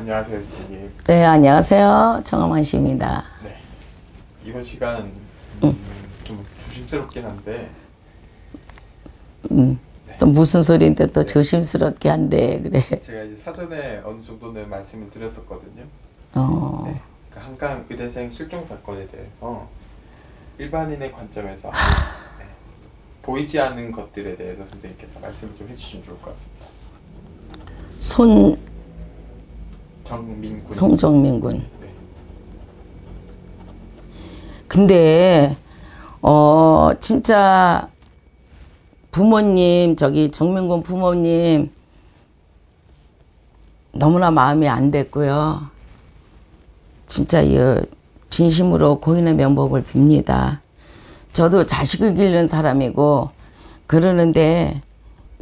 안녕하세요, 스님. 네, 안녕하세요. 정엄환 씨입니다. 네. 이번 시간 음, 음. 좀 조심스럽긴 한데. 음. 네. 또 무슨 소리인데 또 네. 조심스럽게 한데 그래. 제가 이제 사전에 어느 정도는 말씀을 드렸었거든요. 어. 네. 그 한강 의대생 실종 사건에 대해서 일반인의 관점에서 네. 보이지 않는 것들에 대해서 선생님께서 말씀을 좀 해주시면 좋을 것 같습니다. 손 송정민 군. 송정민 군. 네. 근데 어 진짜 부모님 저기 정민군 부모님 너무나 마음이 안 됐고요. 진짜 이 진심으로 고인의 명복을 빕니다. 저도 자식을 기른 사람이고 그러는데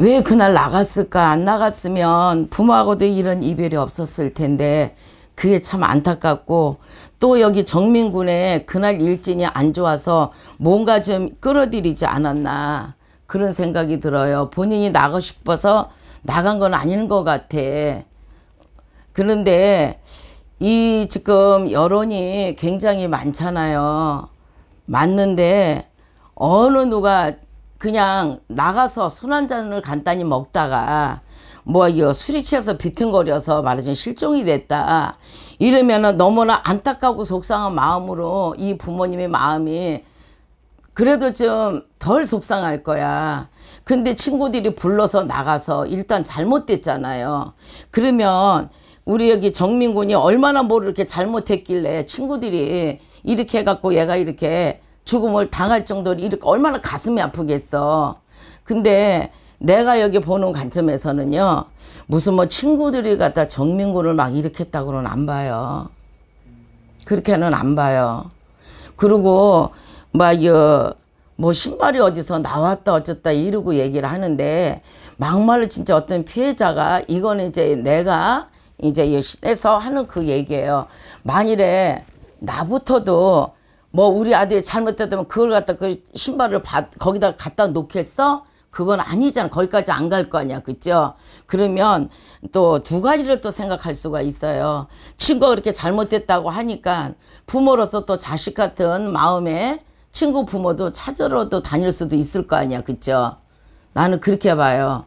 왜 그날 나갔을까? 안 나갔으면 부모하고도 이런 이별이 없었을 텐데 그게 참 안타깝고 또 여기 정민군의 그날 일진이 안 좋아서 뭔가 좀 끌어들이지 않았나 그런 생각이 들어요. 본인이 나고 싶어서 나간 건 아닌 것 같아. 그런데 이 지금 여론이 굉장히 많잖아요. 맞는데 어느 누가 그냥 나가서 순 한잔을 간단히 먹다가 뭐이 술이 취해서 비틀거려서 말하자면 실종이 됐다 이러면은 너무나 안타깝고 속상한 마음으로 이 부모님의 마음이 그래도 좀 덜 속상할 거야 근데 친구들이 불러서 나가서 일단 잘못됐잖아요 그러면 우리 여기 정민군이 얼마나 뭘 이렇게 잘못했길래 친구들이 이렇게 해갖고 얘가 이렇게 죽음을 당할 정도로 이렇게 얼마나 가슴이 아프겠어. 근데 내가 여기 보는 관점에서는요. 무슨 뭐 친구들이 갖다 정민군을 막 일으켰다고는 안 봐요. 그렇게는 안 봐요. 그리고 막뭐 신발이 어디서 나왔다 어쨌다 이러고 얘기를 하는데 막말로 진짜 어떤 피해자가 이거는 이제 내가 이제 여 시내서 하는 그 얘기예요. 만일에 나부터도 뭐 우리 아들이 잘못됐다면 그걸 갖다 그 신발을 받, 거기다 갖다 놓겠어? 그건 아니잖아. 거기까지 안 갈 거 아니야. 그죠? 그러면 또 두 가지를 또 생각할 수가 있어요. 친구가 그렇게 잘못됐다고 하니까 부모로서 또 자식 같은 마음에 친구 부모도 찾으러 또 다닐 수도 있을 거 아니야. 그죠? 나는 그렇게 봐요.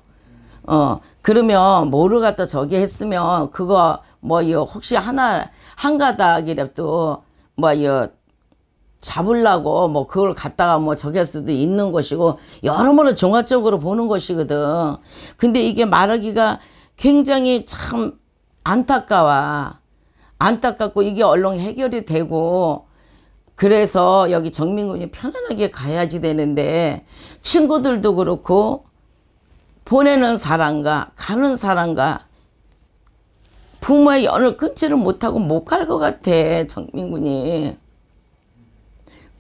어, 그러면 뭐를 갖다 저기 했으면 그거 뭐, 이 혹시 하나, 한 가닥이라도 뭐, 이 잡으려고 뭐 그걸 갖다가 뭐 저기 할 수도 있는 것이고 여러모로 종합적으로 보는 것이거든. 근데 이게 말하기가 굉장히 참 안타까워. 안타깝고 이게 얼렁 해결이 되고 그래서 여기 정민군이 편안하게 가야지 되는데 친구들도 그렇고 보내는 사람과 가는 사람과 부모의 연을 끊지를 못하고 못 갈 것 같아 정민군이.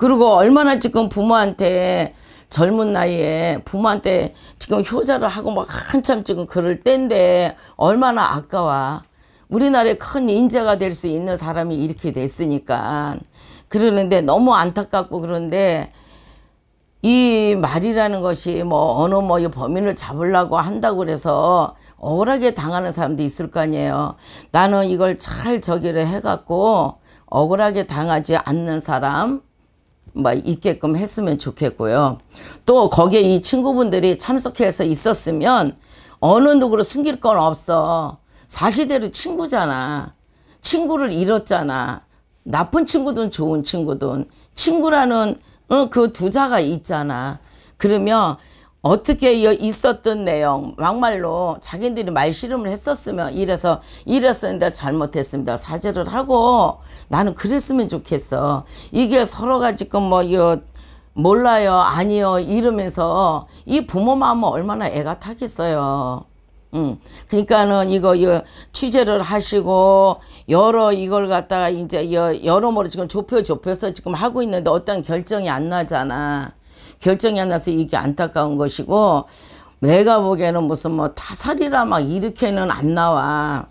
그리고 얼마나 지금 부모한테 젊은 나이에 부모한테 지금 효자를 하고 막 한참 지금 그럴 때인데 얼마나 아까워. 우리나라에 큰 인재가 될 수 있는 사람이 이렇게 됐으니까. 그러는데 너무 안타깝고 그런데 이 말이라는 것이 뭐 어느 뭐 범인을 잡으려고 한다고 그래서 억울하게 당하는 사람도 있을 거 아니에요. 나는 이걸 잘 저기를 해갖고 억울하게 당하지 않는 사람 막 있게끔 했으면 좋겠고요. 또 거기에 이 친구분들이 참석해서 있었으면 어느 누구를 숨길 건 없어. 사실대로 친구잖아. 친구를 잃었잖아. 나쁜 친구든 좋은 친구든 친구라는 어, 그 두자가 있잖아. 그러면 어떻게 있었던 내용 막말로 자기들이 말실름을 했었으면 이래서 이랬었는데 잘못했습니다 사죄를 하고 나는 그랬으면 좋겠어 이게 서로가 지금 뭐 이거 몰라요 아니요 이러면서 이 부모 마음은 얼마나 애가 타겠어요 응. 그러니까는 이거 이 취재를 하시고 여러 이걸 갖다가 이제 여러모로 지금 좁혀 좁혀서 지금 하고 있는데 어떤 결정이 안 나잖아 결정이 안 나서 이게 안타까운 것이고 내가 보기에는 무슨 뭐 타살이라 막 이렇게는 안 나와.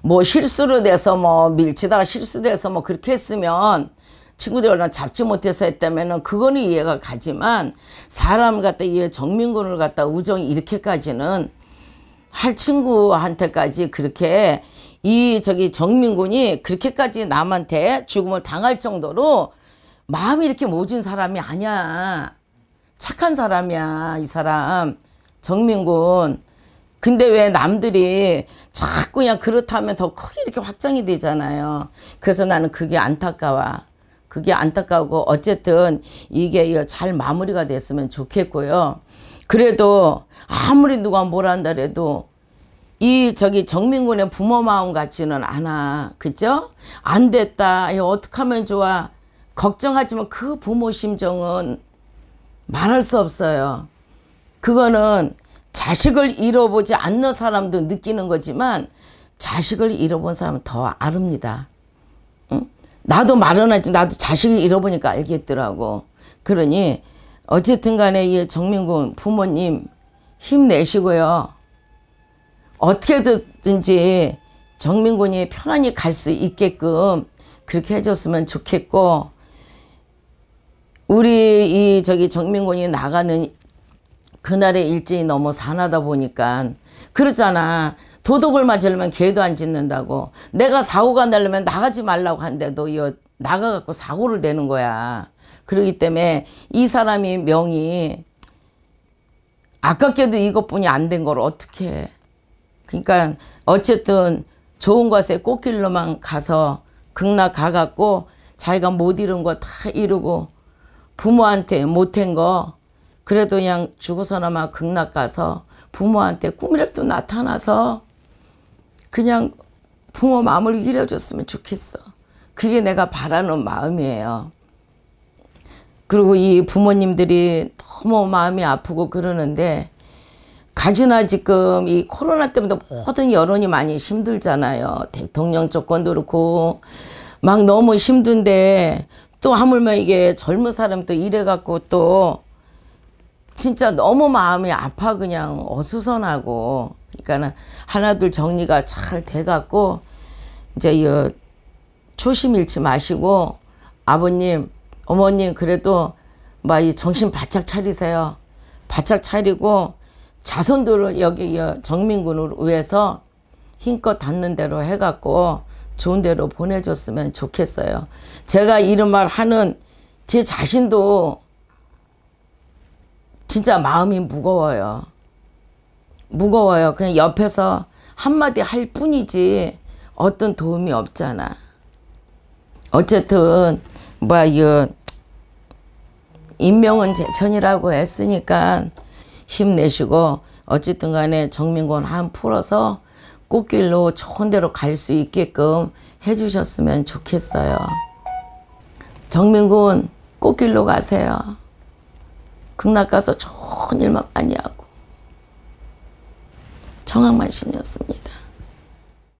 뭐 실수로 돼서 뭐 밀치다가 실수돼서 뭐 그렇게 했으면 친구들이 얼 잡지 못해서 했다면은 그거는 이해가 가지만 사람 갖다 이 정민군을 갖다 우정 이렇게까지는 할 친구한테까지 그렇게 이 저기 정민군이 그렇게까지 남한테 죽음을 당할 정도로 마음이 이렇게 모진 사람이 아니야. 착한 사람이야, 이 사람. 정민군. 근데 왜 남들이 자꾸 그냥 그렇다면 더 크게 이렇게 확장이 되잖아요. 그래서 나는 그게 안타까워. 그게 안타까우고 어쨌든 이게 잘 마무리가 됐으면 좋겠고요. 그래도 아무리 누가 뭘 한다 그래도이 저기 정민군의 부모 마음 같지는 않아. 그죠? 안 됐다. 어떻게 하면 좋아. 걱정하지만 그 부모 심정은 말할 수 없어요. 그거는 자식을 잃어보지 않는 사람도 느끼는 거지만 자식을 잃어본 사람은 더 아릅니다. 응? 나도 말은 하지 나도 자식을 잃어보니까 알겠더라고. 그러니 어쨌든 간에 이 정민군 부모님 힘내시고요. 어떻게든지 정민군이 편안히 갈 수 있게끔 그렇게 해줬으면 좋겠고 우리 이 저기 정민군이 나가는 그날에 일찍이 너무 산하다 보니까 그렇잖아. 도둑을 맞으려면 개도 안 짖는다고. 내가 사고가 날려면 나가지 말라고 한데도 이 나가갖고 사고를 내는 거야. 그러기 때문에 이 사람이 명이 아깝게도 이것뿐이 안 된 걸 어떻게 해. 그러니까 어쨌든 좋은 곳에 꽃길로만 가서 극락 가갖고 자기가 못 이룬 거 다 이루고 부모한테 못한 거 그래도 그냥 죽어서나마 극락 가서 부모한테 꿈이라도 나타나서 그냥 부모 마음을 이려줬으면 좋겠어. 그게 내가 바라는 마음이에요. 그리고 이 부모님들이 너무 마음이 아프고 그러는데 가지나 지금 이 코로나 때문에 모든 여론이 많이 힘들잖아요. 대통령 조건도 그렇고 막 너무 힘든데 또 하물며 이게 젊은 사람 또 이래갖고 또 진짜 너무 마음이 아파 그냥 어수선하고 그러니까는 하나둘 정리가 잘 돼갖고 이제 이 초심 잃지 마시고 아버님 어머님 그래도 막 이 정신 바짝 차리세요 바짝 차리고 자손들을 여기 정민군을 위해서 힘껏 닿는 대로 해갖고 좋은 데로 보내줬으면 좋겠어요. 제가 이런 말 하는 제 자신도 진짜 마음이 무거워요. 무거워요. 그냥 옆에서 한마디 할 뿐이지 어떤 도움이 없잖아. 어쨌든 뭐이 인명은 제천이라고 했으니까 힘내시고 어쨌든 간에 정민권 한 풀어서 꽃길로 좋은 데로 갈 수 있게끔 해주셨으면 좋겠어요. 정민군 꽃길로 가세요. 극락 가서 좋은 일만 많이 하고 청학만신이었습니다.